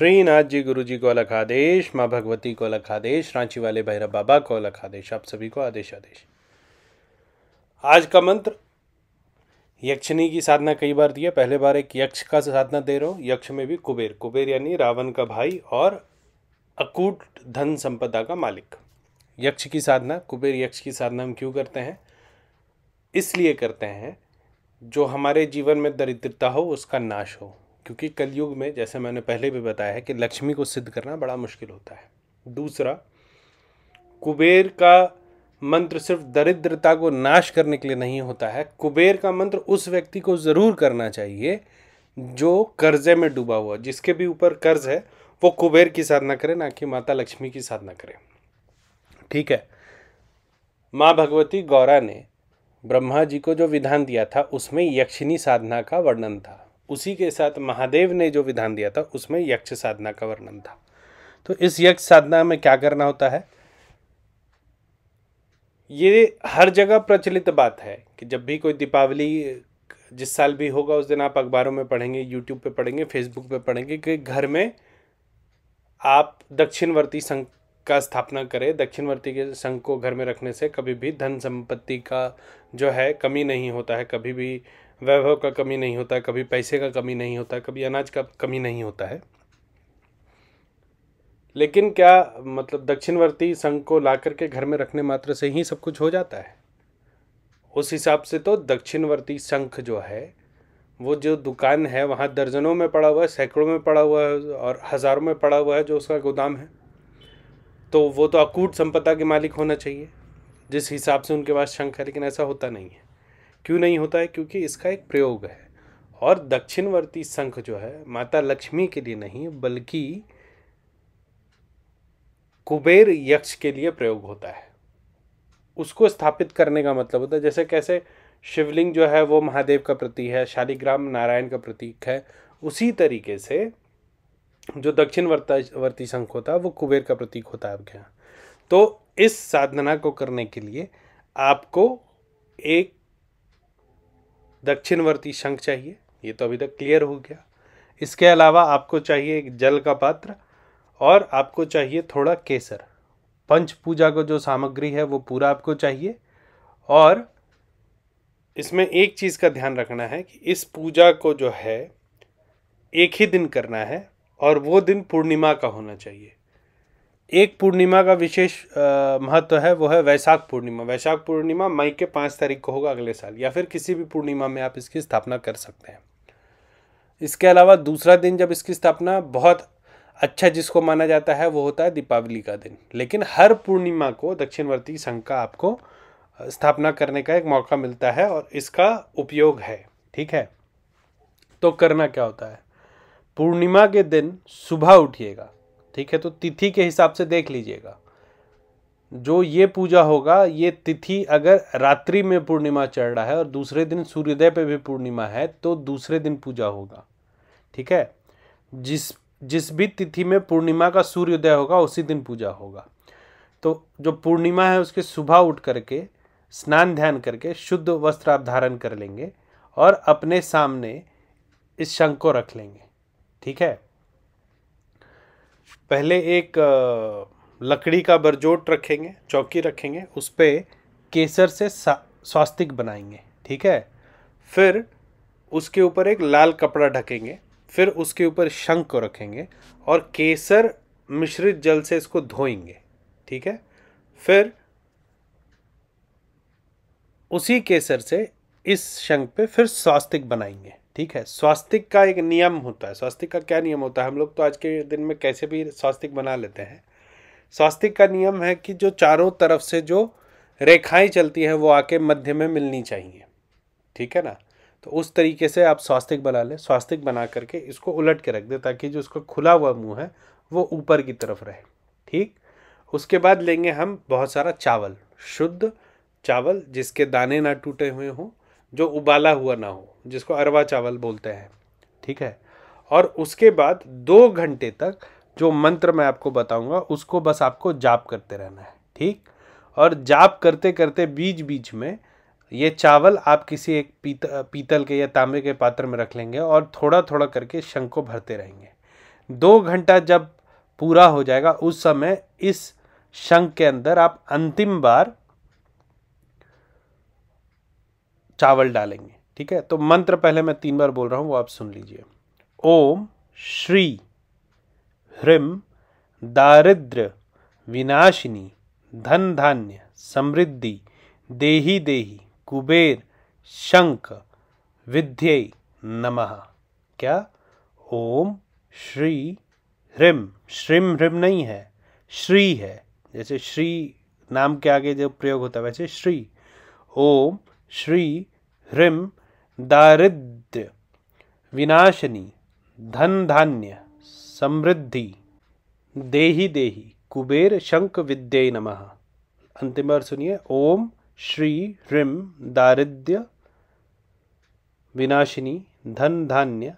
श्रीनाथ जी गुरु जी को अलख आदेश माँ भगवती को अलख आदेश रांची वाले भैरव बाबा को अलख आदेश आप सभी को आदेश आदेश आज का मंत्र यक्षिणी की साधना कई बार दिया पहले बार एक यक्ष का साधना दे रहा हूँ यक्ष में भी कुबेर कुबेर यानी रावण का भाई और अकूट धन संपदा का मालिक यक्ष की साधना कुबेर यक्ष की साधना हम क्यों करते हैं इसलिए करते हैं जो हमारे जीवन में दरिद्रता हो उसका नाश हो क्योंकि कलयुग में जैसे मैंने पहले भी बताया है कि लक्ष्मी को सिद्ध करना बड़ा मुश्किल होता है दूसरा कुबेर का मंत्र सिर्फ दरिद्रता को नाश करने के लिए नहीं होता है कुबेर का मंत्र उस व्यक्ति को ज़रूर करना चाहिए जो कर्जे में डूबा हुआ जिसके भी ऊपर कर्ज है वो कुबेर की साधना करे ना कि माता लक्ष्मी की साधना करे ठीक है माँ भगवती गौरा ने ब्रह्मा जी को जो विधान दिया था उसमें यक्षिणी साधना का वर्णन था उसी के साथ महादेव ने जो विधान दिया था उसमें यक्ष साधना का वर्णन था तो इस यक्ष साधना में क्या करना होता है ये हर जगह प्रचलित बात है कि जब भी कोई दीपावली जिस साल भी होगा उस दिन आप अखबारों में पढ़ेंगे यूट्यूब पे पढ़ेंगे फेसबुक पे पढ़ेंगे कि घर में आप दक्षिणवर्ती संघ का स्थापना करें दक्षिणवर्ती के संघ को घर में रखने से कभी भी धन संपत्ति का जो है कमी नहीं होता है कभी भी वैभव का कमी नहीं होता कभी पैसे का कमी नहीं होता कभी अनाज का कमी नहीं होता है लेकिन क्या मतलब दक्षिणवर्ती संघ को ला करके घर में रखने मात्र से ही सब कुछ हो जाता है उस हिसाब से तो दक्षिणवर्ती संघ जो है वो जो दुकान है वहाँ दर्जनों में पड़ा हुआ है सैकड़ों में पड़ा हुआ है और हज़ारों में पड़ा हुआ है जो उसका गोदाम है तो वो तो अकूट संपदा के मालिक होना चाहिए जिस हिसाब से उनके पास शंख है लेकिन ऐसा होता नहीं है क्यों नहीं होता है क्योंकि इसका एक प्रयोग है और दक्षिणवर्ती शंख जो है माता लक्ष्मी के लिए नहीं बल्कि कुबेर यक्ष के लिए प्रयोग होता है उसको स्थापित करने का मतलब होता है जैसे कैसे शिवलिंग जो है वो महादेव का प्रतीक है शालिग्राम नारायण का प्रतीक है उसी तरीके से जो दक्षिण वर्ती शंख होता है वो कुबेर का प्रतीक होता है आपके यहाँ तो इस साधना को करने के लिए आपको एक दक्षिणवर्ती शंख चाहिए ये तो अभी तक क्लियर हो गया इसके अलावा आपको चाहिए एक जल का पात्र और आपको चाहिए थोड़ा केसर पंच पूजा को जो सामग्री है वो पूरा आपको चाहिए और इसमें एक चीज़ का ध्यान रखना है कि इस पूजा को जो है एक ही दिन करना है और वो दिन पूर्णिमा का होना चाहिए एक पूर्णिमा का विशेष महत्व है वो है वैशाख पूर्णिमा वैशाख पूर्णिमा मई के पाँच तारीख को होगा अगले साल या फिर किसी भी पूर्णिमा में आप इसकी स्थापना कर सकते हैं इसके अलावा दूसरा दिन जब इसकी स्थापना बहुत अच्छा जिसको माना जाता है वो होता है दीपावली का दिन लेकिन हर पूर्णिमा को दक्षिणवर्ती संघ का आपको स्थापना करने का एक मौका मिलता है और इसका उपयोग है ठीक है तो करना क्या होता है पूर्णिमा के दिन सुबह उठिएगा ठीक है तो तिथि के हिसाब से देख लीजिएगा जो ये पूजा होगा ये तिथि अगर रात्रि में पूर्णिमा चढ़ रहा है और दूसरे दिन सूर्योदय पे भी पूर्णिमा है तो दूसरे दिन पूजा होगा ठीक है जिस जिस भी तिथि में पूर्णिमा का सूर्योदय होगा उसी दिन पूजा होगा तो जो पूर्णिमा है उसके सुबह उठ करके स्नान ध्यान करके शुद्ध वस्त्र आप धारण कर लेंगे और अपने सामने इस शंख को रख लेंगे ठीक है पहले एक लकड़ी का बरजोट रखेंगे चौकी रखेंगे उस पर केसर से स्वास्तिक बनाएंगे ठीक है फिर उसके ऊपर एक लाल कपड़ा ढकेंगे फिर उसके ऊपर शंख को रखेंगे और केसर मिश्रित जल से इसको धोएंगे ठीक है फिर उसी केसर से इस शंख पे फिर स्वास्तिक बनाएंगे ठीक है स्वास्तिक का एक नियम होता है स्वास्तिक का क्या नियम होता है हम लोग तो आज के दिन में कैसे भी स्वास्तिक बना लेते हैं स्वास्तिक का नियम है कि जो चारों तरफ से जो रेखाएं चलती हैं वो आके मध्य में मिलनी चाहिए ठीक है ना तो उस तरीके से आप स्वास्तिक बना लें स्वास्तिक बना करके इसको उलट के रख दें ताकि जो उसका खुला हुआ मुँह है वो ऊपर की तरफ रहे ठीक उसके बाद लेंगे हम बहुत सारा चावल शुद्ध चावल जिसके दाने ना टूटे हुए हों जो उबाला हुआ ना हो जिसको अरवा चावल बोलते हैं ठीक है और उसके बाद दो घंटे तक जो मंत्र मैं आपको बताऊंगा उसको बस आपको जाप करते रहना है ठीक और जाप करते करते बीच बीच में ये चावल आप किसी एक पीत, पीतल के या तांबे के पात्र में रख लेंगे और थोड़ा थोड़ा करके शंख को भरते रहेंगे दो घंटा जब पूरा हो जाएगा उस समय इस शंख के अंदर आप अंतिम बार चावल डालेंगे ठीक है तो मंत्र पहले मैं तीन बार बोल रहा हूँ वो आप सुन लीजिए ओम श्री ह्रीम दारिद्र विनाशिनी धन धान्य समृद्धि देही देही कुबेर शंख विद्यय नमः क्या ओम श्री ह्रीम श्रीम ह्रीम नहीं है श्री है जैसे श्री नाम के आगे जो प्रयोग होता है वैसे श्री ओम श्री ह्रीम दारिद्र विनाशनी धन धान्य समृद्धि देहि देहि कुबेर शंक विद्य नमः अंतिम बार सुनिए ओम श्री ह्रीम दारिद्र विनाशिनी धन धान्य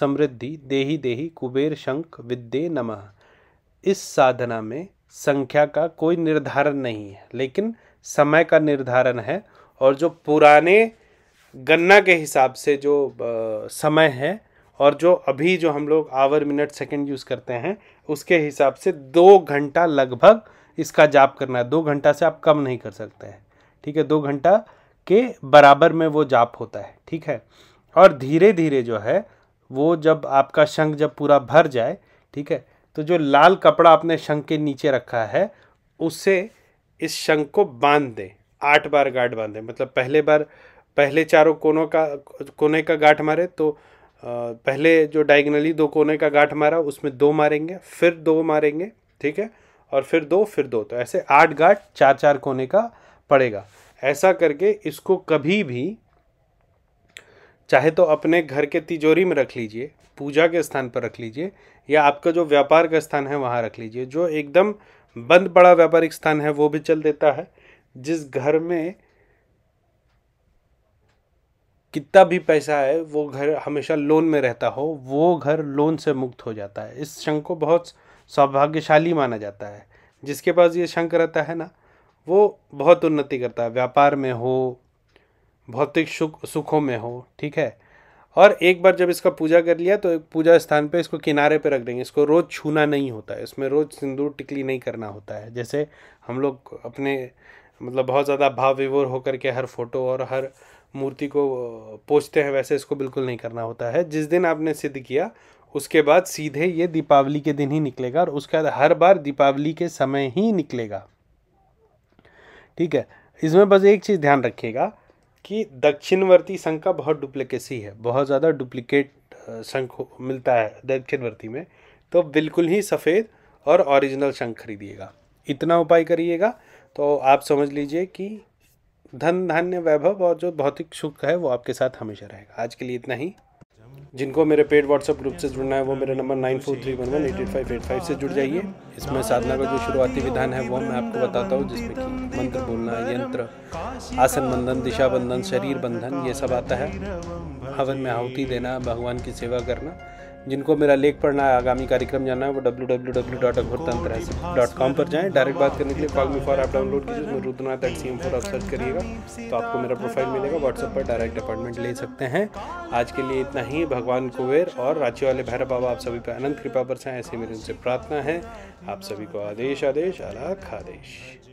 समृद्धि देही देहि कुबेर शंक विद्य नमः इस साधना में संख्या का कोई निर्धारण नहीं है लेकिन समय का निर्धारण है और जो पुराने गन्ना के हिसाब से जो समय है और जो अभी जो हम लोग आवर मिनट सेकंड यूज़ करते हैं उसके हिसाब से दो घंटा लगभग इसका जाप करना है दो घंटा से आप कम नहीं कर सकते हैं ठीक है दो घंटा के बराबर में वो जाप होता है ठीक है और धीरे धीरे जो है वो जब आपका शंख जब पूरा भर जाए ठीक है तो जो लाल कपड़ा आपने शंख के नीचे रखा है उससे इस शंख को बांध दें आठ बार गार्ड बांधें मतलब पहले बार पहले चारों कोनों का कोने का गांठ मारे तो पहले जो डायगनली दो कोने का गांठ मारा उसमें दो मारेंगे फिर दो मारेंगे ठीक है और फिर दो फिर दो तो ऐसे आठ गांठ चार चार कोने का पड़ेगा ऐसा करके इसको कभी भी चाहे तो अपने घर के तिजोरी में रख लीजिए पूजा के स्थान पर रख लीजिए या आपका जो व्यापार का स्थान है वहाँ रख लीजिए जो एकदम बंद पड़ा व्यापारिक स्थान है वो भी चल देता है जिस घर में कितना भी पैसा है वो घर हमेशा लोन में रहता हो वो घर लोन से मुक्त हो जाता है इस शंख को बहुत सौभाग्यशाली माना जाता है जिसके पास ये शंख रहता है ना वो बहुत उन्नति करता है व्यापार में हो भौतिक सुख सुखों में हो ठीक है और एक बार जब इसका पूजा कर लिया तो एक पूजा स्थान पे इसको किनारे पे रख देंगे इसको रोज़ छूना नहीं होता है इसमें रोज़ सिंदूर टिकली नहीं करना होता है जैसे हम लोग अपने मतलब बहुत ज़्यादा भाव विभोर होकर के हर फोटो और हर मूर्ति को पोछते हैं वैसे इसको बिल्कुल नहीं करना होता है जिस दिन आपने सिद्ध किया उसके बाद सीधे ये दीपावली के दिन ही निकलेगा और उसके बाद हर बार दीपावली के समय ही निकलेगा ठीक है इसमें बस एक चीज़ ध्यान रखिएगा कि दक्षिणवर्ती संघ का बहुत डुप्लिकेसी है बहुत ज़्यादा डुप्लिकेट शंख मिलता है दक्षिणवर्ती में तो बिल्कुल ही सफ़ेद और ओरिजिनल शंख खरीदिएगा इतना उपाय करिएगा तो आप समझ लीजिए कि धन धान्य वैभव और जो भौतिक सुख है वो आपके साथ हमेशा रहेगा आज के लिए इतना ही जिनको मेरे पेड व्हाट्सएप ग्रुप से जुड़ना है वो मेरा number nine four three one one eight eight five eight five से जुड़ जाइए इसमें साधना का जो शुरुआती विधान है वो मैं आपको बताता हूँ जिसमें कि मंत्र बोलना यंत्र आसन बंधन दिशा बंधन शरीर बंधन ये सब आता है हवन में आहुति देना भगवान की सेवा करना जिनको मेरा लेख पढ़ना है आगामी कार्यक्रम जाना है वो डब्ल्यू डब्ल्यू डब्ल्यू डॉट अकबर तंत्र डॉट कॉम पर जाएँ डायरेक्ट बात करने के लिए कॉल मी फॉर आप डाउनलोड कीजिए Rudranath at C M four आप सर्च करिएगा तो आपको मेरा प्रोफाइल मिलेगा व्हाट्सएप पर डायरेक्ट अपॉइंटमेंट ले सकते हैं आज के लिए इतना ही भगवान कुबेर और रांची वाले भैरव बाबा आप सभी पर अनंत कृपा पर से ऐसे मेरे उनसे प्रार्थना है आप सभी को आदेश आदेश अलाख आदेश